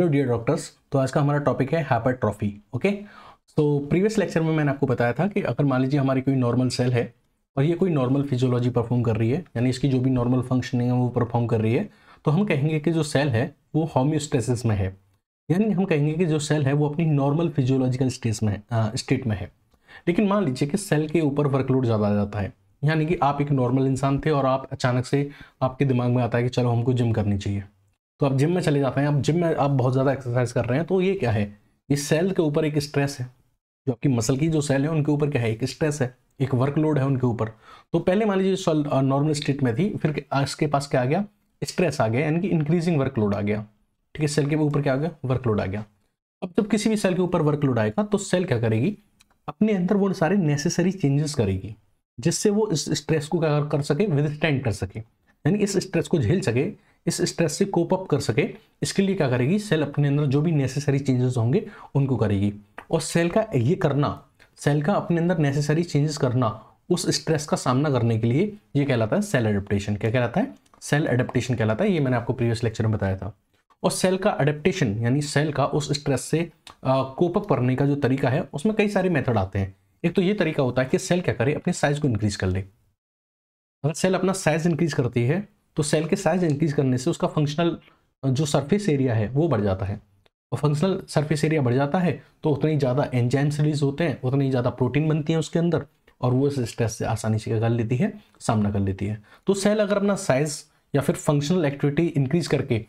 hello dear doctors तो आज का हमारा टॉपिक है हाइपरट्रॉफी ओके तो प्रीवियस लेक्चर में मैंने आपको बताया था कि अगर मान लीजिए हमारी कोई नॉर्मल सेल है और ये कोई नॉर्मल फिजियोलॉजी परफॉर्म कर रही है यानी इसकी जो भी नॉर्मल फंक्शनिंग है वो परफॉर्म कर रही है तो हम कहेंगे कि जो सेल है वो होम्योस्टेसिस में है यानी हम कहेंगे कि जो सेल है वो अपनी नॉर्मल फिजियोलॉजिकल स्टेज में है स्टेट में है लेकिन मान लीजिए कि सेल के ऊपर वर्कलोड ज़्यादा आ जाता है यानी कि आप एक नॉर्मल इंसान थे और आप अचानक से आपके दिमाग में आता है कि चलो हमको जिम करनी चाहिए तो आप जिम में चले जाते हैं आप जिम में आप बहुत ज़्यादा एक्सरसाइज कर रहे हैं तो ये क्या है ये सेल के ऊपर एक स्ट्रेस है जो आपकी मसल की जो सेल है उनके ऊपर क्या है एक स्ट्रेस है एक वर्कलोड है उनके ऊपर तो पहले मान लीजिए नॉर्मल स्टेट में थी फिर इसके पास क्या आ गया स्ट्रेस आ गया यानी कि इंक्रीजिंग वर्कलोड आ गया ठीक है सेल के ऊपर क्या आ गया वर्कलोड आ गया अब जब किसी भी सेल के ऊपर वर्कलोड आएगा तो सेल क्या करेगी अपने अंदर वो सारे नेसेसरी चेंजेस करेगी जिससे वो इस स्ट्रेस को क्या कर सके विदस्टैंड कर सके यानी इस स्ट्रेस को झेल सके इस स्ट्रेस से कोप अप कर सके इसके लिए क्या करेगी सेल अपने अंदर जो भी नेसेसरी चेंजेस होंगे उनको करेगी और सेल का ये करना सेल का अपने अंदर नेसेसरी चेंजेस करना उस स्ट्रेस का सामना करने के लिए ये कहलाता है सेल एडेप्टेशन क्या कहलाता है सेल एडेप्टेशन कहलाता है ये मैंने आपको प्रीवियस लेक्चर में बताया था और सेल का अडेप्टेशन यानी सेल का उस स्ट्रेस से कोपअप करने का जो तरीका है उसमें कई सारे मेथड आते हैं एक तो ये तरीका होता है कि सेल क्या करे अपने साइज को इंक्रीज कर ले अगर सेल अपना साइज इंक्रीज करती है तो सेल के साइज इंक्रीज करने से उसका फंक्शनल जो सरफेस एरिया है वो बढ़ जाता है और फंक्शनल सरफेस एरिया बढ़ जाता है तो उतने ही ज़्यादा एंजाइम्स रिलीज होते हैं उतने ही ज़्यादा प्रोटीन बनती है उसके अंदर और वो इस स्ट्रेस से आसानी से कर लेती है सामना कर लेती है तो सेल अगर अपना साइज या फिर फंक्शनल एक्टिविटी इंक्रीज करके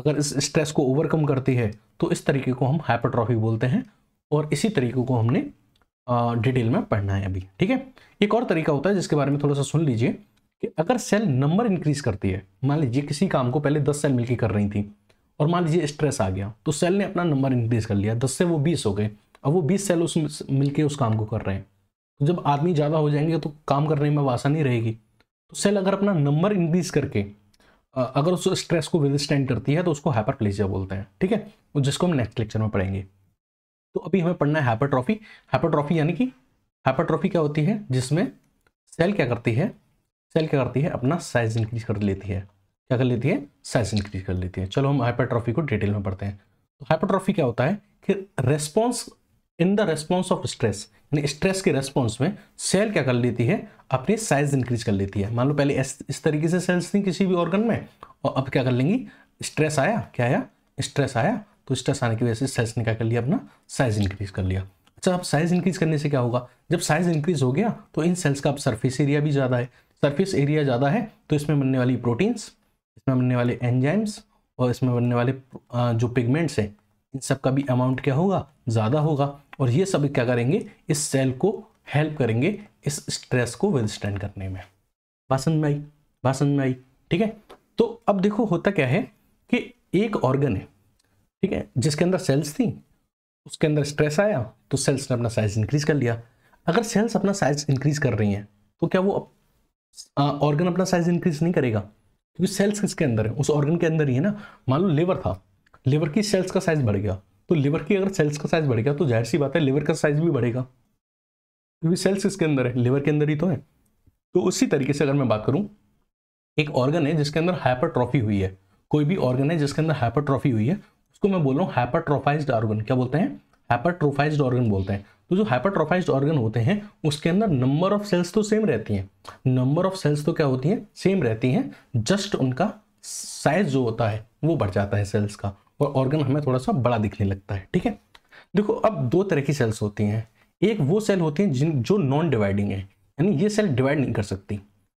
अगर इस स्ट्रेस को ओवरकम करती है तो इस तरीके को हम हाइपरट्रॉफी बोलते हैं और इसी तरीके को हमने डिटेल में पढ़ना है अभी ठीक है एक और तरीका होता है जिसके बारे में थोड़ा सा सुन लीजिए कि अगर सेल नंबर इंक्रीज करती है मान लीजिए किसी काम को पहले दस सेल मिलकर कर रही थी और मान लीजिए स्ट्रेस आ गया तो सेल ने अपना नंबर इंक्रीज कर लिया दस से वो बीस हो गए अब वो बीस सेल उस मिलकर उस काम को कर रहे हैं तो जब आदमी ज़्यादा हो जाएंगे तो काम करने में आसानी रहेगी तो सेल अगर अपना नंबर इंक्रीज करके अगर उस स्ट्रेस को विदस्टैंड करती है तो उसको हाइपरप्लेजिया बोलते हैं ठीक है जिसको हम नेक्स्ट लेक्चर में पढ़ेंगे तो अभी हमें पढ़ना है हाइपर ट्रॉफी यानी कि हाइपर ट्रॉफी क्या होती है जिसमें सेल क्या करती है सेल क्या करती है अपना साइज इंक्रीज कर लेती है क्या कर लेती है साइज इंक्रीज कर लेती है चलो हम हाइपरट्रॉफी को डिटेल में पढ़ते हैं तो हाइपरट्रॉफी क्या होता है कि response in the response of stress यानी स्ट्रेस के रेस्पॉन्स में सेल क्या कर लेती है अपनी साइज इंक्रीज कर लेती है मान लो पहले इस तरीके से सेल्स थी किसी भी ऑर्गन में और अब क्या कर लेंगी स्ट्रेस आया क्या आया स्ट्रेस आया तो स्ट्रेस आने की वजह से सेल्स ने क्या कर लिया अपना साइज इंक्रीज कर लिया अच्छा अब साइज इंक्रीज करने से क्या होगा जब साइज इंक्रीज हो गया तो इन सेल्स का अब सर्फेस एरिया भी ज़्यादा है सरफेस एरिया ज़्यादा है तो इसमें बनने वाली प्रोटीन्स इसमें बनने वाले एंजाइम्स और इसमें बनने वाले जो पिगमेंट्स हैं इन सब का भी अमाउंट क्या होगा ज़्यादा होगा और ये सब क्या करेंगे इस सेल को हेल्प करेंगे इस स्ट्रेस को विदस्टैंड करने में बासन में आई बासन में आई ठीक है तो अब देखो होता क्या है कि एक ऑर्गन है ठीक है जिसके अंदर सेल्स थी उसके अंदर स्ट्रेस आया तो सेल्स ने अपना साइज इंक्रीज कर लिया अगर सेल्स अपना साइज इंक्रीज कर रही हैं तो क्या वो ऑर्गन अपना साइज इंक्रीज नहीं करेगा क्योंकि सेल्स किसके अंदर है उस ऑर्गन के अंदर ही है ना मान लो लिवर था लिवर की सेल्स का साइज बढ़ गया तो लिवर की अगर सेल्स का साइज बढ़ गया तो जाहिर सी बात है लिवर का साइज भी बढ़ेगा क्योंकि सेल्स किसके अंदर है लिवर के अंदर ही तो है तो उसी तरीके से अगर मैं बात करूं एक ऑर्गन है जिसके अंदर हाइपरट्रॉफी हुई है कोई भी ऑर्गन है जिसके अंदर हाइपरट्रॉफी हुई है उसको मैं बोल रहा हूँ हाइपरट्रोफाइज्ड ऑर्गन क्या बोलते हैं हाइपरट्रोफाइज्ड ऑर्गन बोलते हैं तो जो हाइपरट्रोफाइज ऑर्गन होते हैं उसके अंदर नंबर ऑफ सेल्स तो सेम रहती हैं नंबर ऑफ सेल्स तो क्या होती हैं सेम रहती हैं जस्ट उनका साइज जो होता है वो बढ़ जाता है सेल्स का और ऑर्गन हमें थोड़ा सा बड़ा दिखने लगता है ठीक है देखो अब दो तरह की सेल्स होती हैं एक वो सेल होती हैं जिन जो नॉन डिवाइडिंग है यानी ये सेल डिवाइड नहीं कर सकती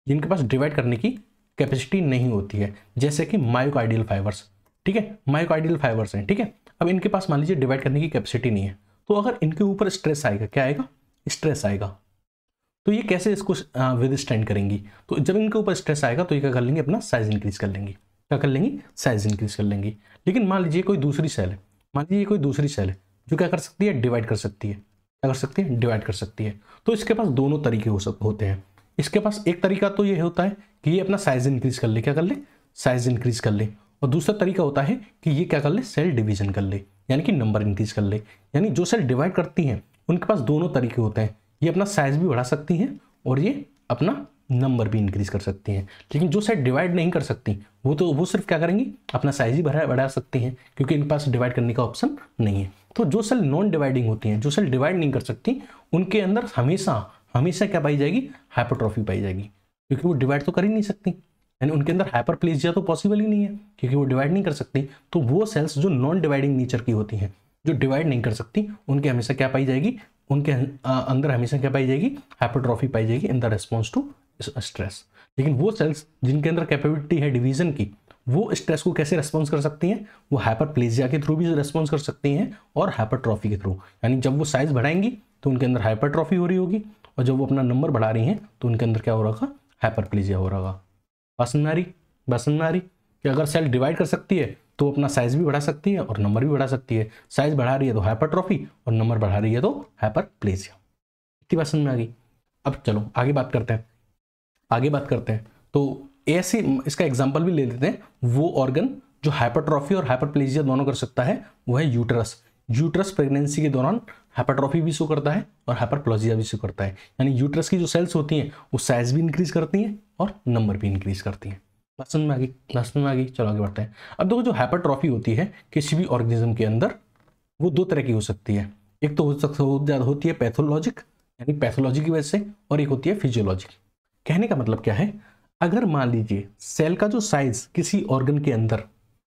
जिनके पास डिवाइड करने की कैपेसिटी नहीं होती है जैसे कि मायोकाइडियल फाइबर्स ठीक है मायोकाइडियल फाइबर्स हैं ठीक है अब इनके पास मान लीजिए डिवाइड करने की कैपेसिटी नहीं है तो अगर इनके ऊपर स्ट्रेस आएगा क्या आएगा स्ट्रेस आएगा तो ये कैसे इसको विद स्टैंड करेंगी तो जब इनके ऊपर स्ट्रेस आएगा तो ये क्या कर लेंगे अपना साइज इंक्रीज कर लेंगी क्या कर लेंगी साइज इंक्रीज कर लेंगी लेकिन मान लीजिए कोई दूसरी सेल है मान लीजिए कोई दूसरी सेल है जो क्या कर सकती है डिवाइड कर सकती है क्या कर सकती है डिवाइड कर सकती है तो इसके पास दोनों तरीके हो सक होते हैं इसके पास एक तरीका तो ये होता है कि ये अपना साइज इंक्रीज कर ले क्या कर ले साइज इंक्रीज कर ले और दूसरा तरीका होता है कि ये क्या कर ले सेल डिवीजन कर ले यानी कि नंबर इंक्रीज कर ले यानी जो सेल डिवाइड करती हैं उनके पास दोनों तरीके होते हैं ये अपना साइज भी बढ़ा सकती हैं और ये अपना नंबर भी इंक्रीज कर सकती हैं लेकिन जो सेट डिवाइड नहीं कर सकती वो तो वो सिर्फ क्या करेंगी अपना साइज ही बढ़ा बढ़ा सकती हैं क्योंकि इनके पास डिवाइड करने का ऑप्शन नहीं है तो जो सेल नॉन डिवाइडिंग होती हैं जो सेल डिवाइड नहीं कर सकती उनके अंदर हमेशा हमेशा क्या पाई जाएगी हाइपोट्रॉफी पाई जाएगी क्योंकि वो डिवाइड तो कर ही नहीं सकती यानी उनके अंदर हाइपर प्लेजिया तो पॉसिबल ही नहीं है क्योंकि वो डिवाइड नहीं कर सकती तो वो सेल्स जो नॉन डिवाइडिंग नेचर की होती हैं जो डिवाइड नहीं कर सकती उनके हमेशा क्या पाई जाएगी उनके अंदर हमेशा क्या पाई जाएगी हाइपोट्रॉफी पाई जाएगी in the response to stress लेकिन वो सेल्स जिनके अंदर कैपेबिलिटी है डिवीजन की वो स्ट्रेस को कैसे रेस्पॉन्स कर सकती हैं वो हाइपर के थ्रू भी रेस्पॉन्स कर सकती हैं और हाइपरट्रॉफी के थ्रू यानी जब वो साइज बढ़ाएंगी तो उनके अंदर हाइपरट्रॉफी हो रही होगी और जब वो अपना नंबर बढ़ा रही हैं तो उनके अंदर क्या हो रहा होगा हाइपर हो रहा होगा वसनारी बसनारी कि अगर सेल डिवाइड कर सकती है तो अपना साइज भी बढ़ा सकती है और नंबर भी बढ़ा सकती है साइज बढ़ा रही है तो हाइपरट्रॉफी और नंबर बढ़ा रही है तो हाइपरप्लेसिया इतनी बात समझ में आ गई अब चलो आगे बात करते हैं आगे बात करते हैं तो ऐसे इसका एग्जाम्पल भी ले लेते हैं वो ऑर्गन जो हाइपरट्रॉफी और हाइपरप्लेजिया दोनों कर सकता है वो है यूटरस यूटरस प्रेगनेंसी के दौरान हाइपरट्रॉफी भी शो करता है और हाइपरप्लोजिया भी शो करता है यानी यूटरस की जो सेल्स होती हैं वो साइज भी इंक्रीज करती हैं और नंबर भी इंक्रीज करती हैं लसन में आ गई लसन में आ गई चलो आगे बढ़ते हैं अब देखो जो हैपाट्रॉफी होती है किसी भी ऑर्गेनिज्म के अंदर वो दो तरह की हो सकती है एक तो हो सकता हो ज़्यादा होती है पैथोलॉजिक यानी पैथोलॉजी की वजह से और एक होती है फिजियोलॉजी कहने का मतलब क्या है अगर मान लीजिए सेल का जो साइज किसी ऑर्गन के अंदर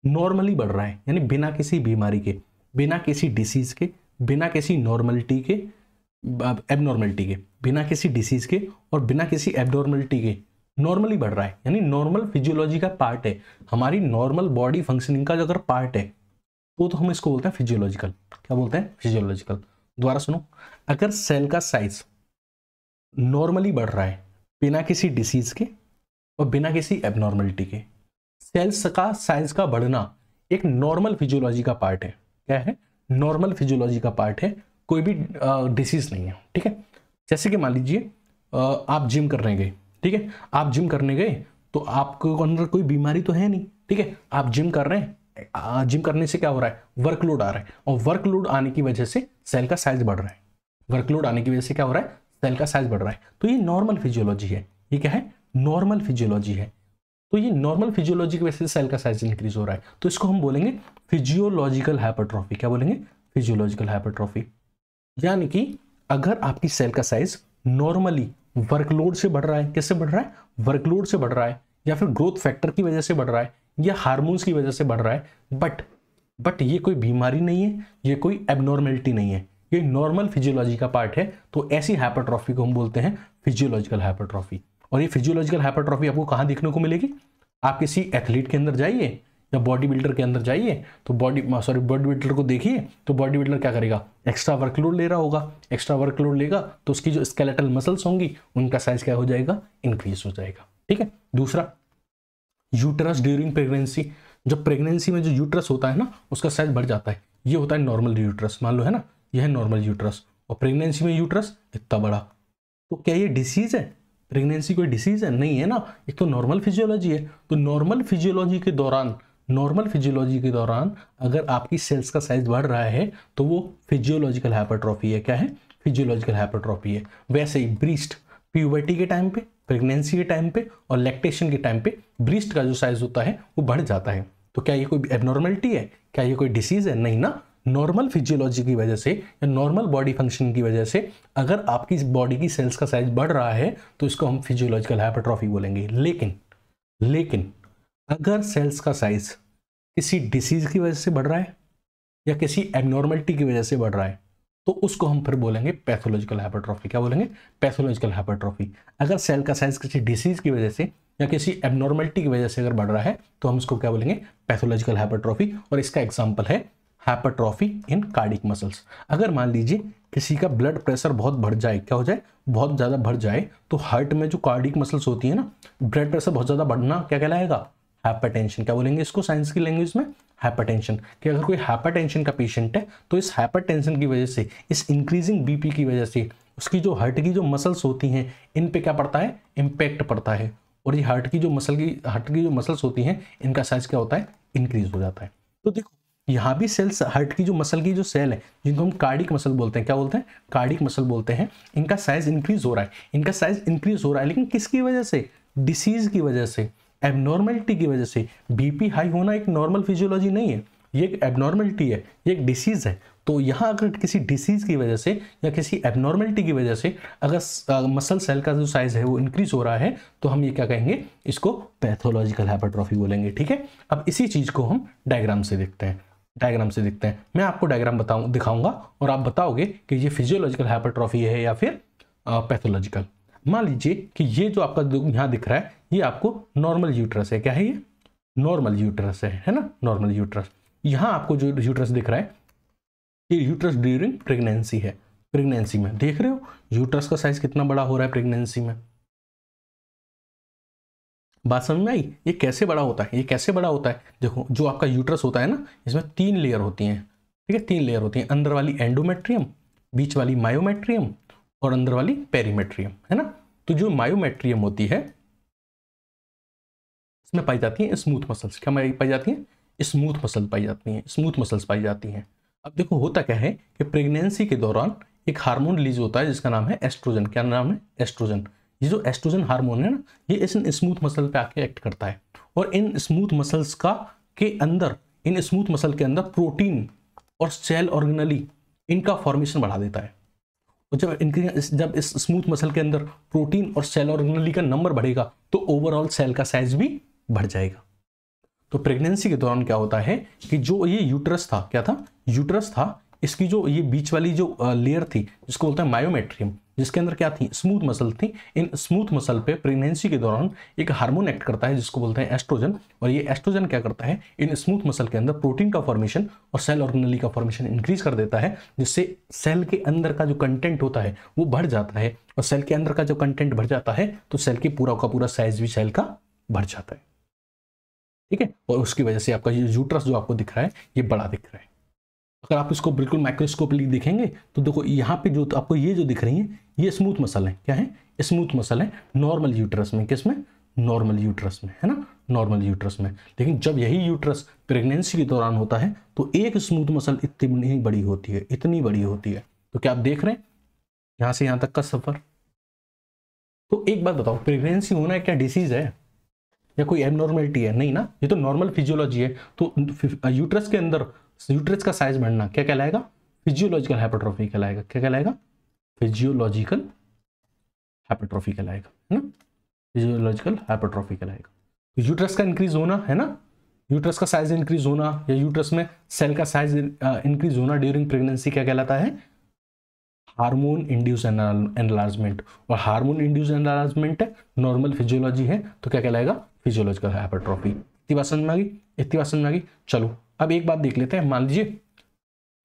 नॉर्मली बढ़ रहा है यानी बिना किसी बीमारी के बिना किसी डिसीज के बिना किसी नॉर्मलिटी के एबनॉर्मलिटी के बिना किसी डिसीज के और बिना किसी एबनॉर्मलिटी के नॉर्मली बढ़ रहा है यानी नॉर्मल फिजियोलॉजी का पार्ट है हमारी नॉर्मल बॉडी फंक्शनिंग का जो अगर पार्ट है वो तो हम इसको बोलते हैं फिजियोलॉजिकल क्या बोलते हैं फिजियोलॉजिकल दोबारा सुनो अगर सेल का साइज नॉर्मली बढ़ रहा है बिना किसी डिसीज के और बिना किसी एबनॉर्मलिटी के सेल्स का साइज का बढ़ना एक नॉर्मल फिजियोलॉजी का पार्ट है क्या है नॉर्मल फिजियोलॉजी का पार्ट है कोई भी डिसीज नहीं है ठीक है जैसे कि मान लीजिए आप जिम करने गए ठीक है आप जिम करने गए तो आपको अंदर कोई बीमारी तो है नहीं ठीक है आप जिम कर रहे हैं जिम करने से क्या हो रहा है वर्कलोड आ रहा है और वर्कलोड आने की वजह से सेल का साइज बढ़ रहा है वर्कलोड आने की वजह से क्या हो रहा है सेल का साइज बढ़ रहा है तो ये नॉर्मल फिजियोलॉजी है ये क्या है नॉर्मल फिजियोलॉजी है तो ये नॉर्मल फिजियोलॉजी की वजह से सेल का साइज इंक्रीज हो रहा है तो इसको हम बोलेंगे फिजियोलॉजिकल हाइपरट्रॉफी क्या बोलेंगे फिजियोलॉजिकल हाइपरट्रॉफी यानी कि अगर आपकी सेल का साइज नॉर्मली वर्कलोड से बढ़ रहा है किससे बढ़ रहा है वर्कलोड से बढ़ रहा है या फिर ग्रोथ फैक्टर की वजह से बढ़ रहा है या हार्मोन्स की वजह से बढ़ रहा है बट बट ये कोई बीमारी नहीं है ये कोई एबनॉर्मेलिटी नहीं है ये नॉर्मल फिजियोलॉजी का पार्ट है तो ऐसी हाइपरट्रॉफी को हम बोलते हैं फिजियोलॉजिकल हाइपरट्रॉफी और ये फिजियोलॉजिकल हाइपरट्रॉफी आपको कहाँ देखने को मिलेगी आप किसी एथलीट के अंदर जाइए जब बॉडी बिल्डर के अंदर जाइए तो बॉडी सॉरी बॉडी बिल्डर को देखिए तो बॉडी बिल्डर क्या करेगा एक्स्ट्रा वर्कलोड ले रहा होगा एक्स्ट्रा वर्कलोड लेगा तो उसकी जो स्केलेटल मसल्स होंगी उनका साइज क्या हो जाएगा इंक्रीज हो जाएगा ठीक है दूसरा यूटरस ड्यूरिंग प्रेगनेंसी जब प्रेगनेंसी में जो यूटरस होता है ना उसका साइज बढ़ जाता है ये होता है नॉर्मल यूटरस मान लो है ना यह है नॉर्मल यूटरस और प्रेगनेंसी में यूटरस इतना बड़ा तो क्या ये डिसीज़ है प्रेगनेंसी कोई डिसीज़ है नहीं है ना एक तो नॉर्मल फिजियोलॉजी है तो नॉर्मल फिजियोलॉजी के दौरान नॉर्मल फिजियोलॉजी के दौरान अगर आपकी सेल्स का साइज बढ़ रहा है तो वो फिजियोलॉजिकल हाइपरट्रॉफी है क्या है फिजियोलॉजिकल हाइपरट्रॉफी है वैसे ही ब्रीस्ट प्यूबर्टी के टाइम पे प्रेगनेंसी के टाइम पे और लैक्टेशन के टाइम पे ब्रीस्ट का जो साइज होता है वो बढ़ जाता है तो क्या ये कोई एबनॉर्मेलिटी है क्या ये कोई डिसीज है नहीं ना नॉर्मल फिजियोलॉजी की वजह से या नॉर्मल बॉडी फंक्शन की वजह से अगर आपकी बॉडी की सेल्स का साइज बढ़ रहा है तो इसको हम फिजियोलॉजिकल हाइपरट्रॉफी बोलेंगे लेकिन लेकिन अगर सेल्स का साइज किसी डिसीज की वजह से बढ़ रहा है या किसी एबनॉर्मलिटी की वजह से बढ़ रहा है तो उसको हम फिर बोलेंगे पैथोलॉजिकल हाइपरट्रॉफी क्या बोलेंगे पैथोलॉजिकल हाइपरट्रॉफी अगर सेल का साइज किसी डिसीज की वजह से या किसी एबनॉर्मलिटी की वजह से अगर बढ़ रहा है तो हम इसको क्या बोलेंगे पैथोलॉजिकल हाइपरट्रॉफी और इसका एग्जाम्पल है हाइपरट्रॉफी इन कार्डिक मसल्स अगर मान लीजिए किसी का ब्लड प्रेशर बहुत बढ़ जाए क्या हो जाए बहुत ज़्यादा बढ़ जाए तो हार्ट में जो कार्डिक मसल्स होती है ना ब्लड प्रेशर बहुत ज़्यादा बढ़ना क्या कहलाएगा हाइपरटेंशन क्या बोलेंगे इसको साइंस की लैंग्वेज में हाइपरटेंशन कि अगर कोई हाइपरटेंशन का पेशेंट है तो इस हाइपरटेंशन की वजह से इस इंक्रीजिंग बीपी की वजह से उसकी जो हार्ट की जो मसल्स होती हैं इन पे क्या पड़ता है इम्पैक्ट पड़ता है और ये हार्ट की जो मसल की हार्ट की जो मसल्स होती हैं इनका साइज क्या होता है इंक्रीज हो जाता है तो देखो यहाँ भी सेल्स हार्ट की जो मसल की जो सेल है जिनको हम कार्डिक मसल बोलते हैं क्या बोलते हैं कार्डिक मसल बोलते हैं इनका साइज इंक्रीज हो रहा है इनका साइज इंक्रीज हो रहा है लेकिन किसकी वजह से डिसीज की वजह से एबनॉर्मेलिटी की वजह से बीपी हाई होना एक नॉर्मल फिजियोलॉजी नहीं है ये एक एबनॉर्मेलिटी है ये एक डिसीज़ है तो यहाँ अगर किसी डिसीज़ की वजह से या किसी एबनॉर्मेलिटी की वजह से अगर मसल सेल का जो साइज़ है वो इंक्रीज़ हो रहा है तो हम ये क्या कहेंगे इसको पैथोलॉजिकल हाइपरट्रॉफी बोलेंगे ठीक है अब इसी चीज़ को हम डायग्राम से देखते हैं डायग्राम से देखते हैं मैं आपको डायग्राम बताऊँ दिखाऊंगा और आप बताओगे कि ये फिजियोलॉजिकल हाइपरट्रॉफी है या फिर पैथोलॉजिकल मान लीजिए कि ये जो आपका यहाँ दिख रहा है ये आपको नॉर्मल यूट्रस है क्या है ये नॉर्मल यूट्रस है है ना नॉर्मल यूट्रस यहाँ आपको जो यूट्रस दिख रहा है ये यूट्रस ड्यूरिंग प्रेगनेंसी है प्रेगनेंसी में देख रहे हो यूट्रस का साइज कितना बड़ा हो रहा है प्रेगनेंसी में बात समझ में आई ये कैसे बड़ा होता है ये कैसे बड़ा होता है देखो जो आपका यूट्रस होता है ना इसमें तीन लेयर होती हैं ठीक है तीन लेयर होती हैं अंदर वाली एंडोमेट्रियम बीच वाली मायोमेट्रियम और अंदर वाली पेरीमेट्रियम है ना तो जो मायोमेट्रियम होती है इसमें पाई जाती है स्मूथ मसल्स क्या पाई जाती है स्मूथ मसल पाई जाती हैं स्मूथ मसल्स पाई जाती हैं अब देखो होता क्या है कि प्रेगनेंसी के दौरान एक हार्मोन रिलीज होता है जिसका नाम है एस्ट्रोजन क्या नाम है एस्ट्रोजन ये जो एस्ट्रोजन हार्मोन है ना ये इस स्मूथ मसल पे आके एक्ट करता है और इन स्मूथ मसल्स का के अंदर इन स्मूथ मसल के अंदर प्रोटीन और सेल ऑर्गेनली इनका फॉर्मेशन बढ़ा देता है जब इंक्रीज जब इस स्मूथ मसल के अंदर प्रोटीन और सेल ऑर्गनली का नंबर बढ़ेगा तो ओवरऑल सेल का साइज भी बढ़ जाएगा तो प्रेगनेंसी के दौरान क्या होता है कि जो ये यूट्रस था क्या था यूट्रस था इसकी जो ये बीच वाली जो लेयर थी जिसको बोलते हैं मायोमेट्रियम जिसके अंदर क्या थी स्मूथ मसल थी इन स्मूथ मसल पे प्रेगनेंसी के दौरान एक हार्मोन एक्ट करता है जिसको बोलते हैं एस्ट्रोजन और ये एस्ट्रोजन क्या करता है इन स्मूथ मसल के अंदर प्रोटीन का फॉर्मेशन और सेल ऑर्गेनली का फॉर्मेशन इंक्रीज कर देता है जिससे सेल के अंदर का जो कंटेंट होता है वो बढ़ जाता है और सेल के अंदर का जो कंटेंट बढ़ जाता है तो सेल के पूरा का पूरा साइज भी सेल का बढ़ जाता है ठीक है और उसकी वजह से आपका ये जूट्रस जो आपको दिख रहा है ये बड़ा दिख रहा है अगर आप इसको बिल्कुल माइक्रोस्कोपली देखेंगे तो देखो यहाँ पे जो आपको ये जो दिख रही है ये स्मूथ मसल है क्या है स्मूथ मसल है नॉर्मल यूट्रस में किस में नॉर्मल यूट्रस में है ना नॉर्मल यूट्रस में लेकिन जब यही यूट्रस प्रेगनेंसी के दौरान होता है तो एक स्मूथ मसल इतनी बड़ी होती है इतनी बड़ी होती है तो क्या आप देख रहे हैं यहाँ से यहाँ तक का सफ़र तो एक बात बताओ प्रेगनेंसी होना क्या डिसीज़ है या कोई एबनॉर्मेलिटी है नहीं ना ये तो नॉर्मल फिजियोलॉजी है तो यूट्रस के अंदर यूट्रस का साइज बढ़ना क्या कहलाएगा फिजियोलॉजिकल हाइपोट्रोफी कहलाएगा क्या कहलाएगा फिजियोलॉजिकल हाइपोट्रोफी कहलाएगा है ना फिजियोलॉजिकल हाइपोट्रोफी कहलाएगा यूट्रस का इंक्रीज होना है ना यूट्रस का साइज इंक्रीज होना या यूट्रस में सेल का साइज इंक्रीज होना ड्यूरिंग प्रेगनेंसी क्या कहलाता है हार्मोन इंड्यूस एनलार्जमेंट और हार्मोन इंड्यूस एनलार्जमेंट है नॉर्मल फिजियोलॉजी है तो क्या कहलाएगा फिजियोलॉजिकल हाइपरट्रॉफी इतनी बात समझ में आ गई इतनी बात समझ में आ गई चलो अब एक बात देख लेते हैं मान लीजिए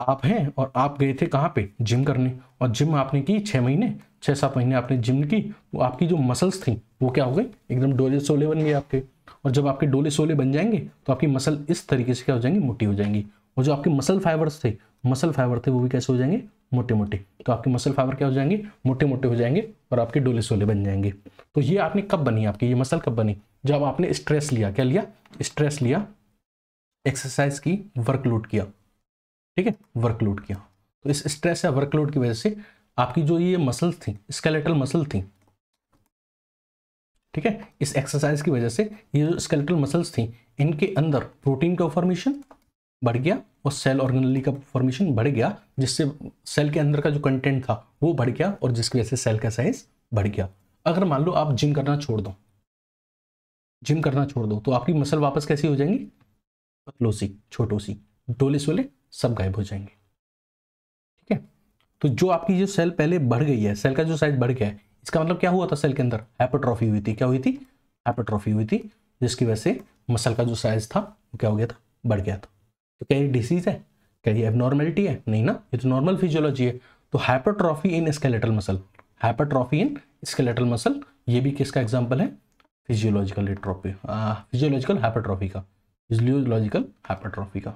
आप हैं और आप गए थे कहाँ पे जिम करने और जिम आपने की छः महीने छः सात महीने आपने जिम की तो आपकी जो मसल्स थी वो क्या हो गई एकदम डोले सोले बन गए आपके और जब आपके डोले सोले बन जाएंगे तो आपकी मसल इस तरीके से क्या हो जाएंगी मोटी हो जाएंगी और जो आपके मसल फाइबर्स थे मसल फाइबर थे वो भी कैसे हो जाएंगे मोटे मोटे तो आपके मसल फाइबर क्या हो जाएंगे मोटे मोटे हो जाएंगे और आपके डोले सोले बन जाएंगे तो ये आपने कब बनी आपकी ये मसल कब बनी जब आपने स्ट्रेस लिया क्या लिया स्ट्रेस लिया एक्सरसाइज की वर्कलोड किया ठीक है वर्कलोड किया तो इस स्ट्रेस या वर्कलोड की वजह से आपकी जो ये मसल थी स्केलेटल मसल थी ठीक है इस एक्सरसाइज की वजह से ये जो स्केलेटल मसल्स थी इनके अंदर प्रोटीन का फॉर्मेशन बढ़ गया और सेल ऑर्गेनली का फॉर्मेशन बढ़ गया जिससे सेल के अंदर का जो कंटेंट था वो बढ़ गया और जिसकी वजह से सेल का साइज बढ़ गया अगर मान लो आप जिम करना छोड़ दो जिम करना छोड़ दो तो आपकी मसल वापस कैसी हो जाएंगी पतलो सी छोटो सी डोले सोले सब गायब हो जाएंगे ठीक है तो जो आपकी जो सेल पहले बढ़ गई है सेल का जो साइज बढ़ गया है इसका मतलब क्या हुआ था सेल के अंदर हैपोट्रॉफी हुई थी क्या हुई थी हैपोट्रॉफी हुई थी जिसकी वजह से मसल का जो साइज था वो क्या हो गया था बढ़ गया था तो क्या ये डिसीज है क्या ये एबनॉर्मेलिटी है नहीं ना ये तो नॉर्मल फिजियोलॉजी है तो hypertrophy in skeletal muscle hypertrophy in skeletal muscle ये भी किसका एग्जाम्पल है फिजियोलॉजिकल ट्रॉफी फिजियोलॉजिकल हाइपरट्रॉफी का फिजियोलॉजिकल हाइपरट्रॉफी का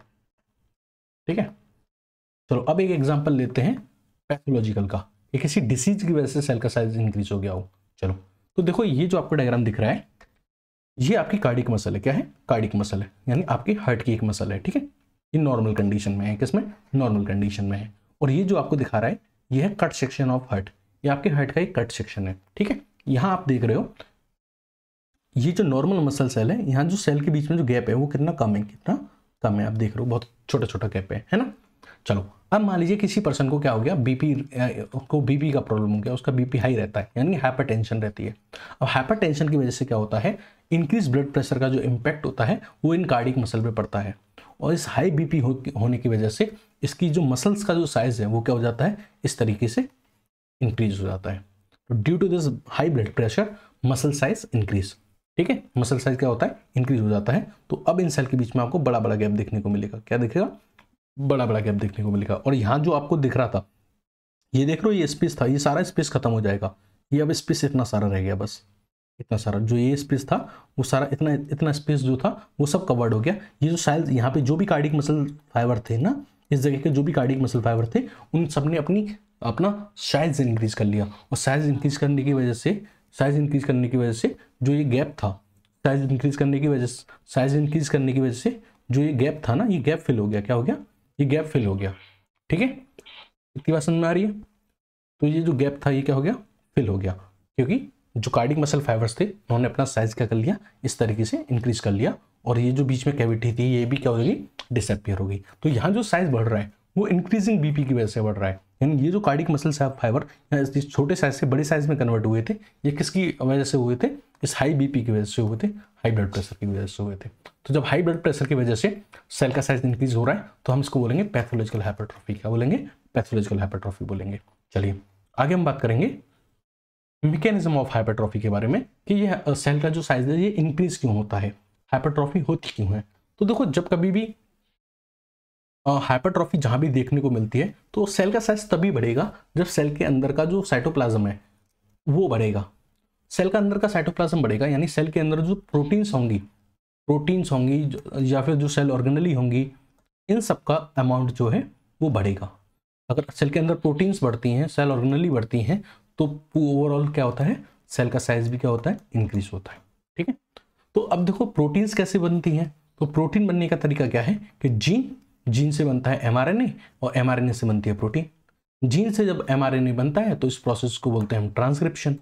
ठीक है चलो अब एक एग्जाम्पल लेते हैं पैथोलॉजिकल का एक किसी डिसीज की वजह से सेल का साइज इंक्रीज हो गया हो चलो तो देखो ये जो आपको डायग्राम दिख रहा है ये आपकी कार्डिक मसल है क्या है कार्डिक मसल है यानी आपके हार्ट की एक मसल है ठीक है ये नॉर्मल कंडीशन में है किसमें नॉर्मल कंडीशन में है और ये जो आपको दिखा रहा है ये है कट सेक्शन ऑफ हर्ट ये आपके हर्ट का एक कट सेक्शन है ठीक है यहाँ आप देख रहे हो ये जो नॉर्मल मसल सेल है यहाँ जो सेल के बीच में जो गैप है वो कितना कम है कितना कम है आप देख रहे हो बहुत छोटा छोटा गैप है है ना चलो अब मान लीजिए किसी पर्सन को क्या हो गया बीपी उसको बीपी का प्रॉब्लम हो गया उसका बीपी हाई रहता है यानी हाइपरटेंशन रहती है अब हाइपरटेंशन की वजह से क्या होता है इंक्रीज ब्लड प्रेशर का जो इम्पैक्ट होता है वो इन कार्डिक मसल पे पड़ता है और इस हाई बीपी हो, होने की वजह से इसकी जो मसल्स का जो साइज है वो क्या हो जाता है इस तरीके से इंक्रीज हो जाता है due to this high blood pressure muscle size increase ठीक है मसल साइज क्या होता है इंक्रीज हो जाता है तो अब इन सेल के बीच में आपको बड़ा बड़ा गैप देखने को मिलेगा क्या देखेगा बड़ा बड़ा गैप देखने को मिलेगा और यहाँ जो आपको दिख रहा था ये देख रहे हो ये स्पेस था ये सारा स्पेस खत्म हो जाएगा ये अब स्पेस इतना सारा रह गया बस इतना सारा जो ये स्पेस था वो सारा इतना इतना स्पेस जो था वो सब कवर्ड हो गया ये जो साइल यहाँ पे जो भी कार्डिक मसल फाइबर थे ना इस जगह के जो भी कार्डिक मसल फाइबर थे उन सब ने अपनी अपना साइज इंक्रीज कर लिया और साइज इंक्रीज करने की वजह से साइज इंक्रीज करने की वजह से जो ये गैप था साइज इंक्रीज करने की वजह से साइज इंक्रीज करने की वजह से जो ये गैप था ना ये गैप फिल हो गया क्या हो गया ये गैप फिल हो गया ठीक है इतनी बात समझ में आ रही है तो ये जो गैप था ये क्या हो गया फिल हो गया क्योंकि जो कार्डिक मसल फाइबर्स थे उन्होंने अपना साइज क्या कर लिया इस तरीके से इंक्रीज कर लिया और ये जो बीच में कैविटी थी ये भी क्या हो गई डिसअपियर हो गई तो यहाँ जो साइज बढ़ रहा है वो इंक्रीजिंग बीपी की वजह से बढ़ रहा है यानी ये जो कार्डिक मसल से फाइबर छोटे साइज से बड़े साइज में कन्वर्ट हुए थे ये किसकी वजह से हुए थे इस हाई बीपी की वजह से हुए थे हाई ब्लड प्रेशर की वजह से हुए थे तो जब हाई ब्लड प्रेशर की वजह से सेल का साइज इंक्रीज हो रहा है तो हम इसको बोलेंगे पैथोलॉजिकल हाइपरट्रॉफी क्या बोलेंगे पैथोलॉजिकल हाइपरट्रॉफी बोलेंगे चलिए आगे हम बात करेंगे मैकेनिज्म ऑफ हाइपरट्रॉफी के बारे में कि यह सेल का जो साइज है ये इंक्रीज क्यों होता है हाइपरट्रॉफी होती क्यों है तो देखो जब कभी भी हाइपरट्रॉफी जहाँ भी देखने को मिलती है तो सेल का साइज तभी बढ़ेगा जब सेल के अंदर का जो साइटोप्लाज्म है वो बढ़ेगा सेल का अंदर का साइटोप्लाज्म बढ़ेगा यानी सेल के अंदर जो प्रोटीन्स होंगी प्रोटीन्स होंगी या फिर जो सेल ऑर्गेनली होंगी इन सब का अमाउंट जो है वो बढ़ेगा अगर सेल के अंदर प्रोटीन्स बढ़ती हैं सेल ऑर्गेनली बढ़ती हैं तो ओवरऑल क्या होता है सेल का साइज भी क्या होता है इंक्रीज होता है ठीक है तो अब देखो प्रोटीन्स कैसे बनती हैं तो प्रोटीन बनने का तरीका क्या है कि जीन जीन से बनता है एमआरएनए और एमआरएनए से बनती है प्रोटीन जीन से जब एमआरएनए बनता है तो इस प्रोसेस को बोलते हैं हम ट्रांसक्रिप्शन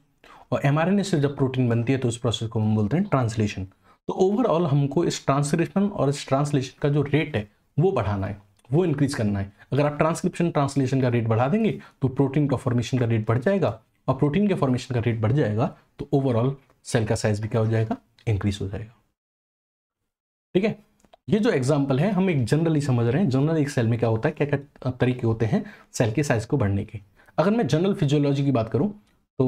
और एमआरएनए से जब प्रोटीन बनती है तो इस प्रोसेस को हम बोलते हैं ट्रांसलेशन तो ओवरऑल हमको इस ट्रांसक्रिप्शन और इस ट्रांसलेशन का जो रेट है वो बढ़ाना है वो इंक्रीज करना है अगर आप ट्रांसक्रिप्शन ट्रांसलेशन का रेट बढ़ा देंगे तो प्रोटीन का फॉर्मेशन का रेट बढ़ जाएगा और प्रोटीन के फॉर्मेशन का रेट बढ़ जाएगा तो ओवरऑल सेल का साइज भी क्या हो जाएगा इंक्रीज हो जाएगा ठीक है ये जो एग्जाम्पल है हम एक जनरली समझ रहे हैं जनरल एक सेल में क्या होता है क्या क्या तरीके होते हैं सेल के साइज को बढ़ने के अगर मैं जनरल फिजियोलॉजी की बात करूँ तो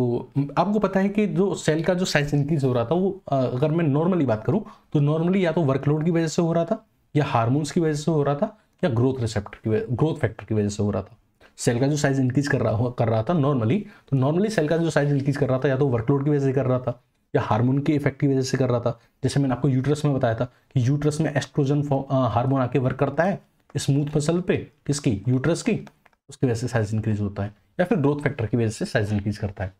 आपको पता है कि जो सेल का जो साइज इंक्रीज हो रहा था वो अगर मैं नॉर्मली बात करूँ तो नॉर्मली या तो वर्कलोड की वजह से हो रहा था या हार्मोन्स की वजह से हो रहा था या ग्रोथ रिसेप्टर की ग्रोथ फैक्टर की वजह से हो रहा था सेल का जो साइज इंक्रीज कर रहा कर रहा था नॉर्मली तो नॉर्मली सेल का जो साइज इंक्रीज कर रहा था या तो वर्कलोड की वजह से कर रहा था या हार्मोन के इफेक्ट की वजह से कर रहा था जैसे मैंने आपको यूट्रस में बताया था कि यूट्रस में एस्ट्रोजन हार्मोन आके वर्क करता है स्मूथ फसल पे किसकी यूट्रस की उसकी वजह से साइज इंक्रीज होता है या फिर ग्रोथ फैक्टर की वजह से साइज इंक्रीज करता है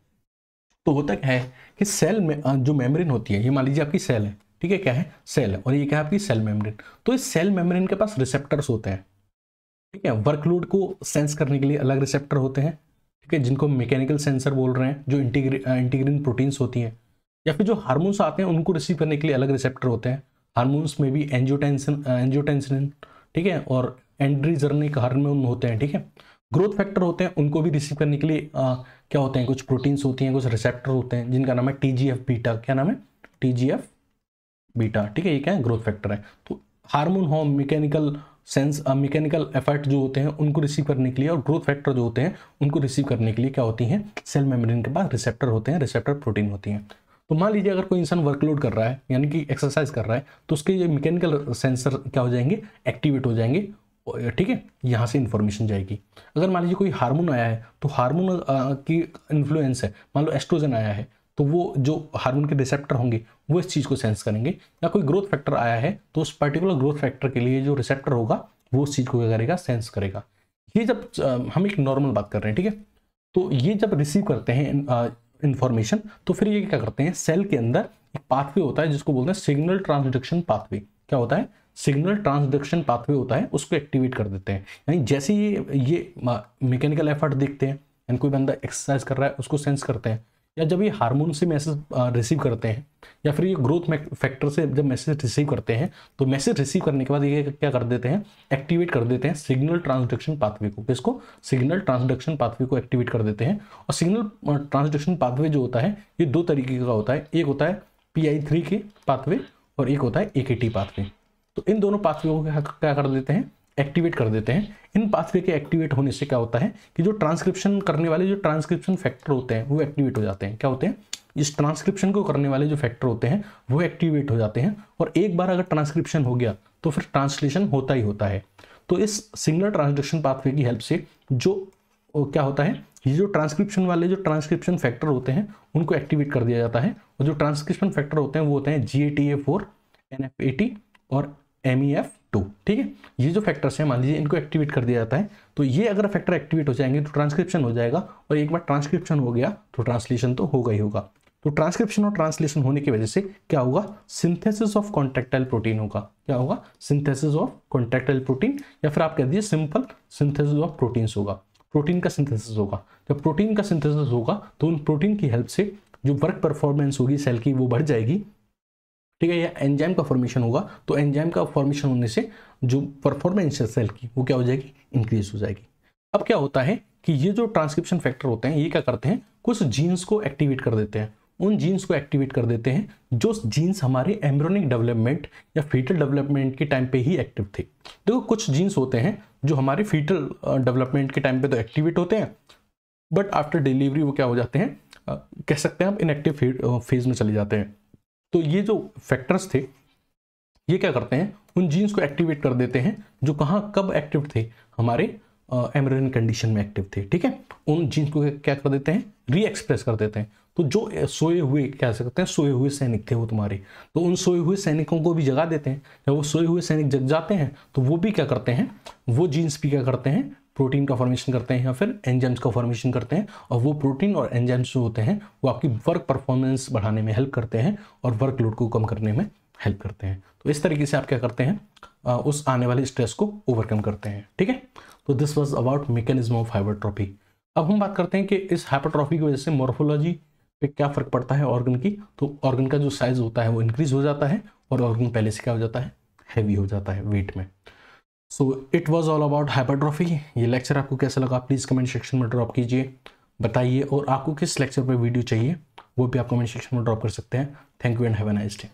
तो होता क्या है कि सेल में जो मेम्ब्रेन होती है ये मान लीजिए आपकी सेल है ठीक है क्या है सेल है और ये क्या है आपकी सेल मेम्ब्रेन तो इस सेल मेम्ब्रेन के पास रिसेप्टर्स होते हैं ठीक है वर्कलोड को सेंस करने के लिए अलग रिसेप्टर होते हैं ठीक है जिनको मैकेनिकल सेंसर बोल रहे हैं जो इंटीग्री इंटीग्रीन प्रोटीन्स होती हैं या फिर जो हार्मोन्स आते हैं उनको रिसीव करने के लिए अलग रिसेप्टर होते हैं हार्मोन्स में भी एंजियोटेंसिन एंजियोटेंसिन ठीक है और एंड्रीजर्निक हार्मोन होते हैं ठीक है ग्रोथ फैक्टर होते हैं उनको भी रिसीव करने के लिए आ, क्या होते हैं कुछ प्रोटीन्स होती हैं कुछ रिसेप्टर होते हैं जिनका नाम है टी जी एफ बीटा क्या नाम है टी जी एफ बीटा ठीक है ये क्या है ग्रोथ फैक्टर है तो हार्मोन हो मैकेनिकल सेंस मैकेनिकल एफर्ट जो होते हैं उनको रिसीव करने के लिए और ग्रोथ फैक्टर जो होते हैं उनको रिसीव करने के लिए क्या होती हैं सेल मेम्ब्रेन के पास रिसेप्टर होते हैं रिसेप्टर प्रोटीन होती हैं तो मान लीजिए अगर कोई इंसान वर्कलोड कर रहा है यानी कि एक्सरसाइज कर रहा है तो उसके ये मैकेनिकल सेंसर क्या हो जाएंगे एक्टिवेट हो जाएंगे ठीक है यहाँ से इन्फॉर्मेशन जाएगी अगर मान लीजिए कोई हार्मोन आया है तो हार्मोन की इन्फ्लुएंस है मान लो एस्ट्रोजन आया है तो वो जो हार्मोन के रिसेप्टर होंगे वो इस चीज़ को सेंस करेंगे या कोई ग्रोथ फैक्टर आया है तो उस पर्टिकुलर ग्रोथ फैक्टर के लिए जो रिसेप्टर होगा वो उस चीज़ को क्या करेगा सेंस करेगा ये जब हम एक नॉर्मल बात कर रहे हैं ठीक है तो ये जब रिसीव करते हैं इन्फॉर्मेशन तो फिर ये क्या करते हैं सेल के अंदर एक पाथवे होता है जिसको बोलते हैं सिग्नल ट्रांसडक्शन पाथवे क्या होता है सिग्नल ट्रांसडक्शन पाथवे होता है उसको एक्टिवेट कर देते हैं यानी जैसे ये ये मैकेनिकल एफर्ट देखते हैं यानी कोई बंदा एक्सरसाइज कर रहा है उसको सेंस करते हैं या जब ये हार्मोन से मैसेज रिसीव करते हैं या फिर ये ग्रोथ फैक्टर से जब मैसेज रिसीव करते हैं तो मैसेज रिसीव करने के बाद ये क्या कर देते हैं एक्टिवेट कर देते हैं सिग्नल ट्रांसडक्शन पाथवे को इसको सिग्नल ट्रांसडक्शन पाथवे को एक्टिवेट कर देते हैं और सिग्नल ट्रांसडक्शन पाथवे जो होता है ये दो तरीके का होता है एक होता है P I three K pathway और एक होता है ए के टी पाथवे तो इन दोनों पाथवे को क्या कर देते हैं एक्टिवेट कर देते हैं इन पाथवे के एक्टिवेट होने से क्या होता है कि जो ट्रांसक्रिप्शन करने वाले जो ट्रांसक्रिप्शन फैक्टर होते हैं वो एक्टिवेट हो जाते हैं क्या होते हैं इस ट्रांसक्रिप्शन को करने वाले जो फैक्टर होते हैं वो एक्टिवेट हो जाते हैं और एक बार अगर ट्रांसक्रिप्शन हो गया तो फिर ट्रांसलेशन होता ही होता है तो इस सिंगलर ट्रांसडक्शन पाथवे की हेल्प से जो क्या होता है ये जो ट्रांसक्रिप्शन वाले जो ट्रांसक्रिप्शन फैक्टर होते हैं उनको एक्टिवेट कर दिया जाता है और जो ट्रांसक्रिप्शन फैक्टर होते हैं वो होते हैं G A T A four N F A T और एम ई एफ टू ठीक है ये जो फैक्टर्स हैं मान लीजिए इनको एक्टिवेट कर दिया जाता है तो ये अगर फैक्टर एक्टिवेट हो जाएंगे तो ट्रांसक्रिप्शन हो जाएगा और एक बार ट्रांसक्रिप्शन हो गया तो ट्रांसलेशन तो होगा ही होगा तो ट्रांसक्रिप्शन और ट्रांसलेशन होने की वजह से क्या होगा सिंथेसिस ऑफ कॉन्टेक्टाइल प्रोटीन होगा क्या होगा सिंथेसिस ऑफ कॉन्टेक्टाइल प्रोटीन या फिर आप कह दीजिए सिंपल सिंथेसिस ऑफ प्रोटीन्स होगा प्रोटीन का सिंथेसिस होगा जब प्रोटीन का सिंथेसिस होगा तो उन प्रोटीन की हेल्प से जो वर्क परफॉर्मेंस होगी सेल की वो बढ़ जाएगी ठीक है या एंजाइम का फॉर्मेशन होगा तो एंजाइम का फॉर्मेशन होने से जो परफॉर्मेंस है सेल की वो क्या हो जाएगी इंक्रीज हो जाएगी अब क्या होता है कि ये जो ट्रांसक्रिप्शन फैक्टर होते हैं ये क्या करते हैं कुछ जीन्स को एक्टिवेट कर देते हैं उन जीन्स को एक्टिवेट कर देते हैं जो जीन्स हमारे एम्ब्रोनिक डेवलपमेंट या फीटल डेवलपमेंट के टाइम पे ही एक्टिव थे देखो कुछ जीन्स होते हैं जो हमारे फीटल डेवलपमेंट के टाइम पे तो एक्टिवेट होते हैं बट आफ्टर डिलीवरी वो क्या हो जाते हैं कह सकते हैं आप इनएक्टिव फेज में चले जाते हैं तो ये जो फैक्टर्स थे ये क्या करते हैं उन जीन्स को एक्टिवेट कर देते हैं जो कहाँ कब एक्टिव थे हमारे एमरन कंडीशन में एक्टिव थे ठीक है उन जीन्स को क्या कर देते हैं री एक्सप्रेस कर देते हैं तो जो सोए हुए कह सकते हैं सोए हुए सैनिक थे वो तुम्हारे तो उन सोए हुए सैनिकों को भी जगा देते हैं जब वो सोए हुए सैनिक जग जाते हैं तो वो भी क्या करते हैं वो जीन्स भी क्या करते हैं प्रोटीन का फॉर्मेशन करते हैं या फिर एंजाइम्स का फॉर्मेशन करते हैं और वो प्रोटीन और एंजाइम्स जो होते हैं वो आपकी वर्क परफॉर्मेंस बढ़ाने में हेल्प करते हैं और वर्क लोड को कम करने में हेल्प करते हैं तो इस तरीके से आप क्या करते हैं उस आने वाले स्ट्रेस को ओवरकम करते हैं ठीक है तो this was about mechanism of hypertrophy अब हम बात करते हैं कि इस हाइपरट्रॉफी की वजह से मोरफोलॉजी पे क्या फर्क पड़ता है ऑर्गन की तो ऑर्गन का जो साइज होता है वो इंक्रीज हो जाता है और ऑर्गन पहले से क्या हो जाता है हैवी हो जाता है वेट में so it was all about hypertrophy ये लेक्चर आपको कैसा लगा प्लीज़ कमेंट सेक्शन में ड्रॉप कीजिए बताइए और आपको किस लेक्चर पर वीडियो चाहिए वो भी आप कमेंट सेक्शन में ड्रॉप कर सकते हैं thank you and have a nice day